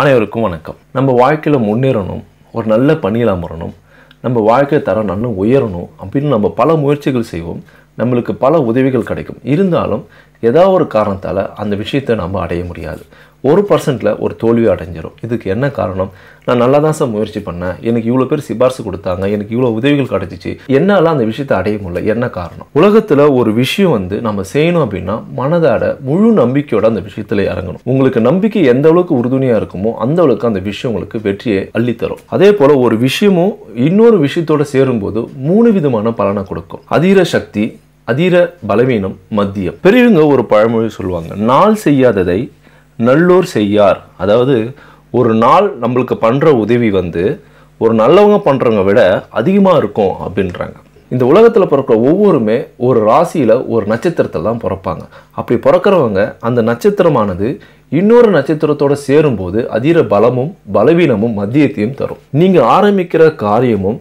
அனைவருக்கும் வணக்கம் நம்ம வாழ்க்கையில் முன்னேறணும் ஒரு நல்ல பணியில் அமரணும் நம்ம வாழ்க்கை தரம் நல்லா உயரணும் அப்படின்னு நம்ம பல முயற்சிகள் செய்வோம் நம்மளுக்கு பல உதவிகள் கிடைக்கும் இருந்தாலும் ஏதோ ஒரு காரணத்தால் அந்த விஷயத்தை நம்ம அடைய முடியாது ஒரு பர்சன்ட்டில் ஒரு தோல்வி அடைஞ்சிடும் இதுக்கு என்ன காரணம் நான் நல்லா தான் சார் முயற்சி பண்ணேன் எனக்கு இவ்வளோ பேர் சிபார்சு கொடுத்தாங்க எனக்கு இவ்வளோ உதவிகள் கிடச்சிச்சு என்னால் அந்த விஷயத்தை அடைய முடியல என்ன காரணம் உலகத்தில் ஒரு விஷயம் வந்து நம்ம செய்யணும் அப்படின்னா மனதாட முழு நம்பிக்கையோட அந்த விஷயத்தில் இறங்கணும் உங்களுக்கு நம்பிக்கை எந்த அளவுக்கு உறுதுணையாக இருக்குமோ அந்த அளவுக்கு அந்த விஷயம் உங்களுக்கு வெற்றியை அள்ளித்தரும் அதே போல் ஒரு விஷயமும் இன்னொரு விஷயத்தோட சேரும்போது மூணு விதமான பலனை கொடுக்கும் அதீர சக்தி அதீர பலவீனம் மத்தியம் பெரியவங்க ஒரு பழமொழி சொல்லுவாங்க நாள் செய்யாததை நல்லோர் செய்யார் அதாவது ஒரு நாள் நம்மளுக்கு பண்ணுற உதவி வந்து ஒரு நல்லவங்க பண்ணுறவங்க விட அதிகமாக இருக்கும் அப்படின்றாங்க இந்த உலகத்தில் பிறக்கிற ஒவ்வொருமே ஒரு ராசியில் ஒரு நட்சத்திரத்தில் தான் பிறப்பாங்க அப்படி பிறக்கிறவங்க அந்த நட்சத்திரமானது இன்னொரு நட்சத்திரத்தோடு சேரும்போது அதீர பலமும் பலவீனமும் மத்தியத்தையும் தரும் நீங்கள் ஆரம்பிக்கிற காரியமும்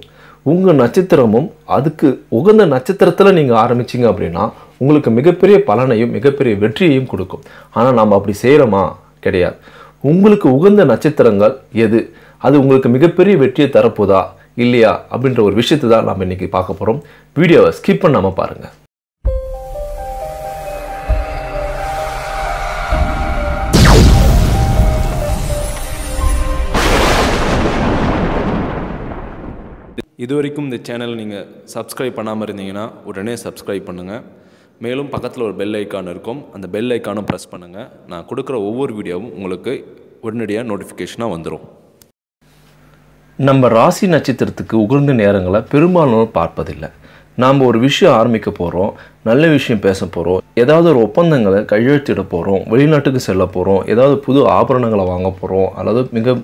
உங்கள் நட்சத்திரமும் அதுக்கு உகந்த நட்சத்திரத்தில் நீங்கள் ஆரம்பிச்சிங்க அப்படின்னா உங்களுக்கு மிகப்பெரிய பலனையும் மிகப்பெரிய வெற்றியையும் கொடுக்கும் ஆனால் நாம் அப்படி செய்கிறோமா கிடையாது உங்களுக்கு உகந்த நட்சத்திரங்கள் எது அது உங்களுக்கு மிகப்பெரிய வெற்றியை தரப்போதா இல்லையா அப்படின்ற ஒரு விஷயத்தை தான் நாம் இன்றைக்கி பார்க்க போகிறோம் வீடியோவை ஸ்கிப் பண்ணாமல் பாருங்கள் இது வரைக்கும் இந்த சேனலை நீங்கள் சப்ஸ்கிரைப் பண்ணாமல் இருந்தீங்கன்னா உடனே சப்ஸ்கிரைப் பண்ணுங்கள் மேலும் பக்கத்தில் ஒரு பெல் ஐக்கான் இருக்கும் அந்த பெல் ஐக்கானும் ப்ரெஸ் பண்ணுங்கள் நான் கொடுக்குற ஒவ்வொரு வீடியோவும் உங்களுக்கு உடனடியாக நோட்டிஃபிகேஷனாக வந்துடும் நம்ம ராசி நட்சத்திரத்துக்கு உகழ்ந்த நேரங்களை பெரும்பாலும் பார்ப்பதில்லை நாம் ஒரு விஷயம் ஆரம்பிக்க போகிறோம் நல்ல விஷயம் பேச போகிறோம் ஏதாவது ஒரு ஒப்பந்தங்களை கையெழுத்திட போகிறோம் வெளிநாட்டுக்கு செல்ல போகிறோம் ஏதாவது புது ஆபரணங்களை வாங்க போகிறோம் அல்லது மிக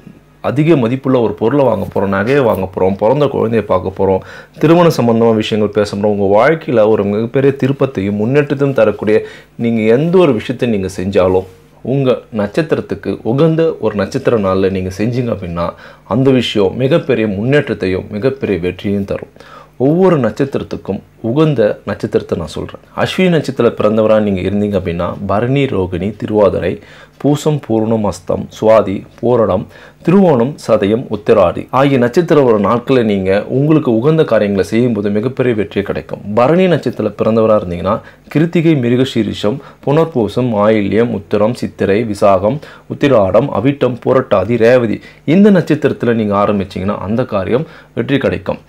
அதிக மதிப்புள்ள ஒரு பொருளை வாங்க போகிறோம் நகையை வாங்க போகிறோம் பிறந்த குழந்தையை பார்க்க போகிறோம் திருமண சம்பந்தமாக விஷயங்கள் பேச போகிறோம் உங்கள் வாழ்க்கையில் ஒரு மிகப்பெரிய திருப்பத்தையும் முன்னேற்றத்தையும் தரக்கூடிய நீங்கள் எந்த ஒரு விஷயத்தையும் நீங்கள் செஞ்சாலும் உங்கள் நட்சத்திரத்துக்கு உகந்த ஒரு நட்சத்திர நாளில் நீங்கள் செஞ்சீங்க அப்படின்னா அந்த விஷயம் மிகப்பெரிய முன்னேற்றத்தையும் மிகப்பெரிய வெற்றியும் தரும் ஒவ்வொரு நட்சத்திரத்துக்கும் உகந்த நட்சத்திரத்தை நான் சொல்கிறேன் அஸ்வினி நட்சத்திரத்தில் பிறந்தவராக நீங்கள் இருந்தீங்க அப்படின்னா பரணி ரோகிணி திருவாதிரை பூசம் பூர்ணம் அஸ்தம் சுவாதி பூரணம் திருவோணம் சதயம் உத்திராடி ஆகிய நட்சத்திர ஒரு நாட்களில் நீங்கள் உங்களுக்கு உகந்த காரியங்களை செய்யும்போது மிகப்பெரிய வெற்றி கிடைக்கும் பரணி நட்சத்திரத்தில் பிறந்தவராக இருந்தீங்கன்னா கிருத்திகை மிருகசீரிஷம் புனர்பூசம் ஆயில்யம் உத்திரம் சித்திரை விசாகம் உத்திராடம் அவிட்டம் புரட்டாதி ரேவதி இந்த நட்சத்திரத்தில் நீங்கள் ஆரம்பிச்சிங்கன்னா அந்த காரியம் வெற்றி கிடைக்கும்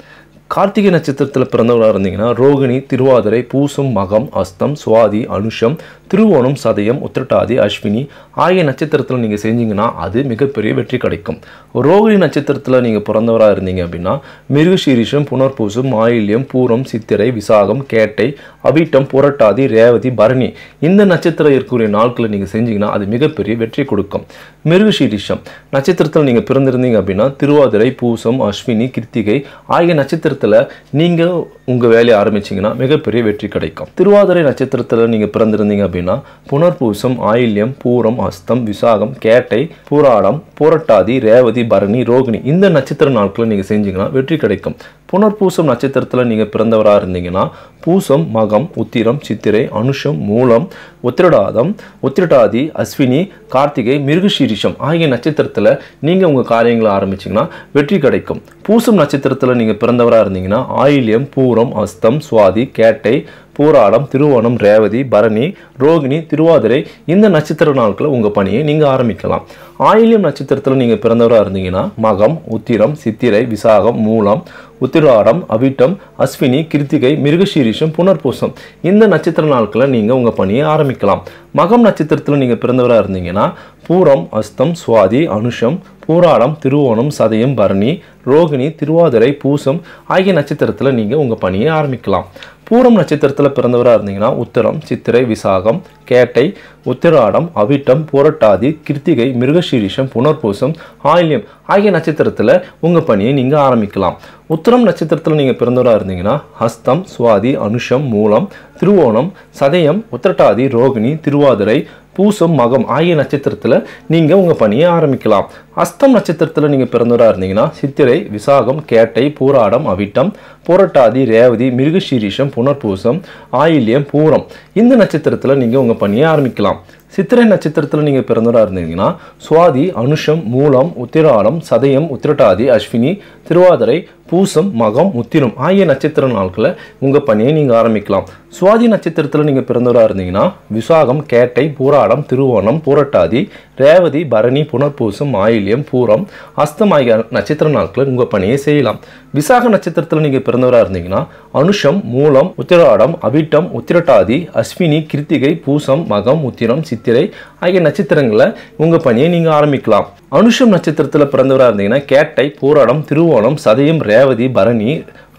கார்த்திகை நட்சத்திரத்தில் பிறந்தவராக இருந்தீங்கன்னா ரோகிணி திருவாதிரை பூசம் மகம் அஸ்தம் சுவாதி அனுஷம் திருவோணம் சதயம் உத்திரட்டாதி அஸ்வினி ஆகிய நட்சத்திரத்தில் நீங்கள் செஞ்சீங்கன்னா அது மிகப்பெரிய வெற்றி கிடைக்கும் ரோகிணி நட்சத்திரத்தில் நீங்கள் பிறந்தவராக இருந்தீங்க அப்படின்னா மிருகசீரிஷம் புனர்பூசம் மாயில்யம் பூரம் சித்திரை விசாகம் கேட்டை அவிட்டம் புரட்டாதி ரேவதி பரணி இந்த நட்சத்திரம் இருக்கக்கூடிய நாட்களில் நீங்கள் செஞ்சீங்கன்னா அது மிகப்பெரிய வெற்றி கொடுக்கும் மிருகசீரிஷம் நட்சத்திரத்தில் நீங்கள் பிறந்திருந்தீங்க அப்படின்னா திருவாதிரை பூசம் அஸ்வினி கிருத்திகை ஆகிய நட்சத்திரத்தில் நீங்கள் உங்கள் வேலையை ஆரம்பிச்சிங்கன்னா மிகப்பெரிய வெற்றி கிடைக்கும் திருவாதிரை நட்சத்திரத்தில் நீங்கள் பிறந்திருந்தீங்க அப்படின்னா புனர்பூசம் ஆயில்யம் பூரம் அஸ்தம் விசாகம் கேட்டை பூராடம் புரட்டாதி ரேவதி பரணி ரோகிணி இந்த நட்சத்திர நாட்களை நீங்கள் செஞ்சீங்கன்னா வெற்றி கிடைக்கும் புனர்பூசம் நட்சத்திரத்தில் நீங்கள் பிறந்தவராக இருந்தீங்கன்னா பூசம் மகம் உத்திரம் சித்திரை அனுஷம் மூலம் உத்திரடாதம் உத்திரடாதி அஸ்வினி கார்த்திகை மிருகசீரிஷம் ஆகிய நட்சத்திரத்தில் நீங்கள் உங்கள் காரியங்களை ஆரம்பிச்சிங்கன்னா வெற்றி கிடைக்கும் பூசம் நட்சத்திரத்தில் நீங்கள் பிறந்தவராக இருந்தீங்கன்னா ஆயில்யம் பூரம் அஸ்தம் சுவாதி கேட்டை பூராடம் திருவோணம் ரேவதி பரணி ரோகிணி திருவாதிரை இந்த நட்சத்திர நாட்களில் உங்கள் பணியை நீங்கள் ஆரம்பிக்கலாம் ஆயில்யம் நட்சத்திரத்தில் நீங்கள் பிறந்தவராக இருந்தீங்கன்னா மகம் உத்திரம் சித்திரை விசாகம் மூலம் உத்திராடம் அவிட்டம் அஸ்வினி கிருத்திகை மிருகசீரிஷம் புனர்பூசம் இந்த நட்சத்திர நாட்களில் நீங்கள் உங்கள் பணியை ஆரம்பிக்கலாம் மகம் நட்சத்திரத்தில் நீங்கள் பிறந்தவராக இருந்தீங்கன்னா பூரம் அஸ்தம் சுவாதி அனுஷம் பூராடம் திருவோணம் சதயம் பரணி ரோகிணி திருவாதிரை பூசம் ஆகிய நட்சத்திரத்தில் நீங்கள் உங்கள் பணியை ஆரம்பிக்கலாம் பூரம் நட்சத்திரத்தில் பிறந்தவராக இருந்தீங்கன்னா உத்திரம் சித்திரை விசாகம் கேட்டை உத்திராடம் அவிட்டம் புரட்டாதி கிருத்திகை மிருகசீரிஷம் புனர்பூசம் ஆயில்யம் ஆகிய நட்சத்திரத்தில் உங்கள் பணியை நீங்கள் ஆரம்பிக்கலாம் உத்திரம் நட்சத்திரத்தில் நீங்கள் பிறந்தவராக இருந்தீங்கன்னா ஹஸ்தம் சுவாதி அனுஷம் மூலம் திருவோணம் சதயம் உத்திரட்டாதி ரோகிணி திருவாதிரை பூசம் மகம் ஆகிய நட்சத்திரத்தில் நீங்கள் உங்கள் பணியை ஆரம்பிக்கலாம் அஸ்தம் நட்சத்திரத்தில் நீங்கள் பிறந்தவராக இருந்தீங்கன்னா சித்திரை விசாகம் கேட்டை பூராடம் அவிட்டம் புரட்டாதி ரேவதி மிருகசீரீஷம் புனர்பூசம் ஆயில்யம் பூரம் இந்த நட்சத்திரத்தில் நீங்கள் உங்கள் பணியை ஆரம்பிக்கலாம் சித்திரை நட்சத்திரத்தில் நீங்கள் பிறந்தவராக இருந்தீங்கன்னா சுவாதி அனுஷம் மூலம் உத்திராடம் சதயம் உத்திரட்டாதி அஸ்வினி திருவாதிரை பூசம் மகம் உத்திரம் ஆகிய நட்சத்திர நாட்களில் உங்கள் பணியை நீங்கள் ஆரம்பிக்கலாம் சுவாதி நட்சத்திரத்தில் நீங்கள் பிறந்தவராக இருந்தீங்கன்னா விசாகம் கேட்டை பூராடம் திருவோணம் பூரட்டாதி ரேவதி பரணி புனர்பூசம் ஆயில்யம் பூரம் அஸ்தம் ஆகிய நட்சத்திர நாட்களில் உங்கள் பணியை செய்யலாம் விசாக நட்சத்திரத்தில் நீங்கள் பிறந்தவராக இருந்தீங்கன்னா அனுஷம் மூலம் உத்திராடம் அவிட்டம் உத்திரட்டாதி அஸ்வினி கிருத்திகை பூசம் மகம் உத்திரம் சித்திரை ஆகிய நட்சத்திரங்களில் உங்கள் பணியை நீங்கள் ஆரம்பிக்கலாம் அனுஷம் நட்சத்திரத்தில் பிறந்தவராக இருந்தீங்கன்னா கேட்டை போராடம் திருவோணம் சதயம் ரேவதி பரணி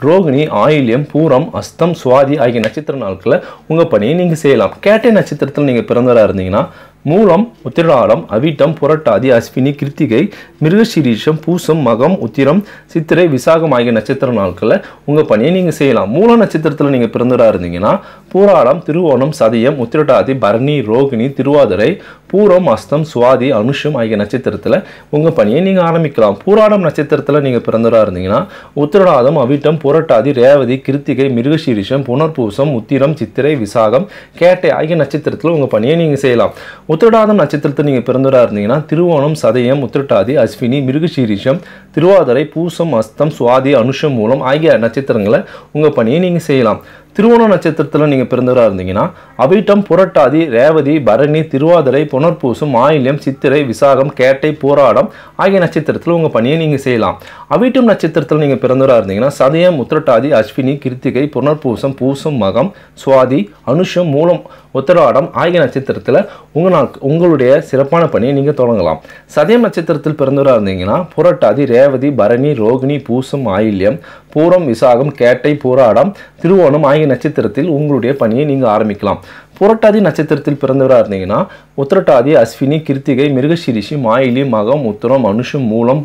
ரோகிணி ஆயில்யம் பூரம் அஸ்தம் சுவாதி ஆகிய நட்சத்திர நாட்களில் உங்கள் பணியை நீங்கள் செய்யலாம் கேட்டை நட்சத்திரத்தில் நீங்கள் பிறந்தவராக இருந்தீங்கன்னா மூலம் உத்திராடம் அவிட்டம் புரட்டாதி அஸ்வினி கிருத்திகை மிருகசிரீஷம் பூசம் மகம் உத்திரம் சித்திரை விசாகம் ஆகிய நட்சத்திர நாட்களில் உங்கள் பணியை நீங்கள் செய்யலாம் மூல நட்சத்திரத்தில் நீங்கள் பிறந்ததாக இருந்தீங்கன்னா பூராடம் திருவோணம் சதயம் உத்திரட்டாதி பரணி ரோகிணி திருவாதிரை பூரம் அஸ்தம் சுவாதி அனுஷம் ஆகிய நட்சத்திரத்தில் உங்கள் பணியை நீங்கள் ஆரம்பிக்கலாம் பூராடம் நட்சத்திரத்தில் நீங்கள் பிறந்ததாக இருந்தீங்கன்னா உத்திரடாதம் அவிட்டம் புரட்டாதி ரேவதி கிருத்திகை மிருகசீரிஷம் புனர்பூசம் உத்திரம் சித்திரை விசாகம் கேட்டை ஆகிய நட்சத்திரத்தில் உங்கள் பணியை நீங்கள் செய்யலாம் உத்திரடாதம் நட்சத்திரத்தில் நீங்கள் பிறந்தவராக இருந்தீங்கன்னா திருவோணம் சதயம் உத்திரட்டாதி அஸ்வினி மிருகசீரிஷம் திருவாதிரை பூசம் அஸ்தம் சுவாதி அனுஷம் மூலம் ஆகிய நட்சத்திரங்களை உங்கள் பணியை நீங்கள் செய்யலாம் திருவோண நட்சத்திரத்தில் நீங்கள் பிறந்தவராக இருந்தீங்கன்னா அபிட்டம் புரட்டாதி ரேவதி பரணி திருவாதிரை புனர்பூசம் ஆயில்யம் சித்திரை விசாகம் கேட்டை போராடம் ஆகிய நட்சத்திரத்தில் உங்கள் பணியை நீங்கள் செய்யலாம் அவிட்டம் நட்சத்திரத்தில் நீங்கள் பிறந்தவராக இருந்தீங்கன்னா சதயம் உத்திரட்டாதி அஸ்வினி கிருத்திகை புனர்பூசம் பூசம் மகம் சுவாதி அனுஷம் மூலம் உத்தராடம் ஆகிய நட்சத்திரத்தில் உங்கள் நாள் உங்களுடைய சிறப்பான பணியை நீங்கள் தொடங்கலாம் சதயம் நட்சத்திரத்தில் பிறந்தவராக இருந்தீங்கன்னா புரட்டாதி ரேவதி பரணி ரோகிணி பூசம் ஆயில்யம் பூரம் விசாகம் கேட்டை பூராடம் திருவோணம் ஆகிய நட்சத்திரத்தில் உங்களுடைய பணியை நீங்கள் ஆரம்பிக்கலாம் புரட்டாதி நட்சத்திரத்தில் பிறந்தவராக இருந்தீங்கன்னா உத்திரட்டாதி அஸ்வினி கிருத்திகை மிருகசிரிஷி மாயிலி மகம் உத்தரம் மனுஷம் மூலம்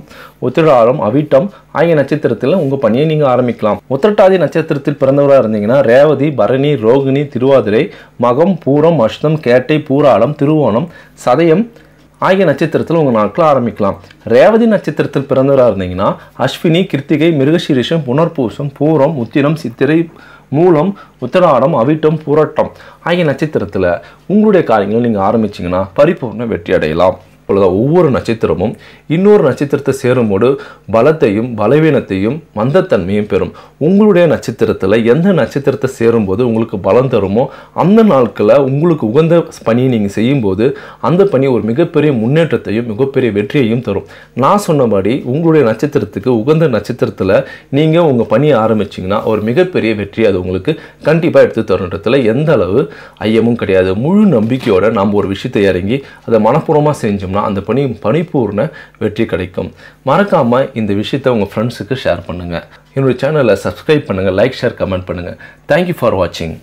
உத்திராரம் அவிட்டம் ஆகிய நட்சத்திரத்தில் உங்கள் பணியை நீங்கள் ஆரம்பிக்கலாம் உத்திரட்டாதி நட்சத்திரத்தில் பிறந்தவராக இருந்தீங்கன்னா ரேவதி பரணி ரோகிணி திருவாதிரை மகம் பூரம் அஷ்டம் கேட்டை பூராளம் திருவோணம் சதயம் ஆகிய நட்சத்திரத்தில் உங்கள் நாட்களை ஆரம்பிக்கலாம் ரேவதி நட்சத்திரத்தில் பிறந்தவராக இருந்தீங்கன்னா அஸ்வினி கிருத்திகை மிருகசீரிஷம் புனர்பூசம் பூரம் உத்திரம் சித்திரை மூலம் உத்தராடம் அவிட்டம் புரட்டம் ஆகிய நட்சத்திரத்தில் உங்களுடைய காரியங்களை நீங்கள் ஆரம்பிச்சிங்கன்னா பரிபூர்ண வெற்றி அடையலாம் பொழுது ஒவ்வொரு நட்சத்திரமும் இன்னொரு நட்சத்திரத்தை சேரும்போது பலத்தையும் பலவீனத்தையும் மந்தத்தன்மையும் பெறும் உங்களுடைய நட்சத்திரத்தில் எந்த நட்சத்திரத்தை சேரும்போது உங்களுக்கு பலம் தருமோ அந்த நாட்களில் உங்களுக்கு உகந்த பணியை நீங்கள் செய்யும்போது அந்த பணி ஒரு மிகப்பெரிய முன்னேற்றத்தையும் மிகப்பெரிய வெற்றியையும் தரும் நான் சொன்னபடி உங்களுடைய நட்சத்திரத்துக்கு உகந்த நட்சத்திரத்தில் நீங்கள் உங்கள் பணியை ஆரம்பிச்சிங்கன்னா ஒரு மிகப்பெரிய வெற்றி அது உங்களுக்கு கண்டிப்பாக எடுத்து தருன்றதுல எந்த அளவு ஐயமும் கிடையாது முழு நம்பிக்கையோடு நாம் ஒரு விஷயத்தை இறங்கி அதை மனப்பூர்வமாக செஞ்சோம்னா அந்த பணி பணிபூர்ண வெற்றி கிடைக்கும் மறக்காமல் இந்த விஷயத்தை உங்கள் ஃப்ரெண்ட்ஸுக்கு ஷேர் பண்ணுங்கள் என்னுடைய சேனலை சப்ஸ்கிரைப் பண்ணுங்கள் லைக் ஷேர் கமெண்ட் பண்ணுங்கள் தேங்க்யூ ஃபார் வாட்சிங்